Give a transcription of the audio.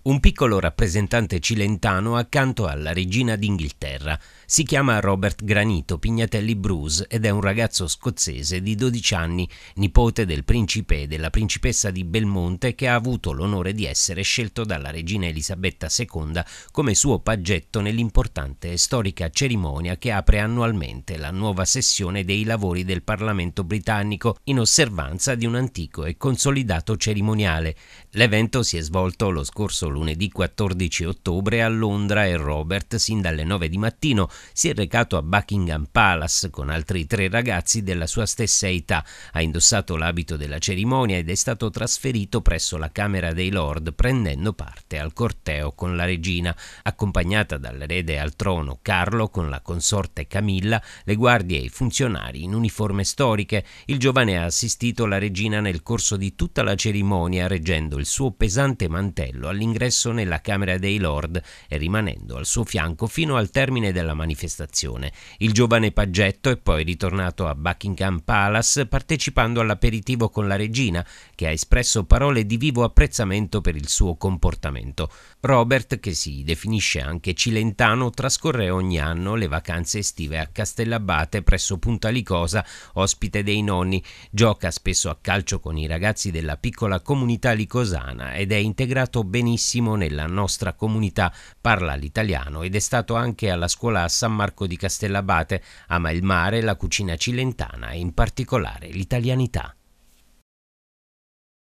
un piccolo rappresentante cilentano accanto alla regina d'Inghilterra. Si chiama Robert Granito Pignatelli Bruce ed è un ragazzo scozzese di 12 anni, nipote del principe e della principessa di Belmonte che ha avuto l'onore di essere scelto dalla regina Elisabetta II come suo paggetto nell'importante e storica cerimonia che apre annualmente la nuova sessione dei lavori del Parlamento britannico in osservanza di un antico e consolidato cerimoniale. L'evento si è svolto lo scorso passato lunedì 14 ottobre a Londra e Robert sin dalle 9 di mattino si è recato a Buckingham Palace con altri tre ragazzi della sua stessa età, ha indossato l'abito della cerimonia ed è stato trasferito presso la Camera dei Lord prendendo parte al corteo con la regina, accompagnata dall'erede al trono Carlo con la consorte Camilla, le guardie e i funzionari in uniforme storiche. Il giovane ha assistito la regina nel corso di tutta la cerimonia reggendo il suo pesante mantello all'ingresso all'ingresso nella Camera dei Lord e eh, rimanendo al suo fianco fino al termine della manifestazione. Il giovane Paggetto è poi ritornato a Buckingham Palace partecipando all'aperitivo con la regina, che ha espresso parole di vivo apprezzamento per il suo comportamento. Robert, che si definisce anche cilentano, trascorre ogni anno le vacanze estive a Castellabate presso Punta Licosa, ospite dei nonni, gioca spesso a calcio con i ragazzi della piccola comunità licosana ed è integrato benissimo benissimo nella nostra comunità, parla l'italiano ed è stato anche alla scuola a San Marco di Castellabate, ama il mare, la cucina cilentana e in particolare l'italianità.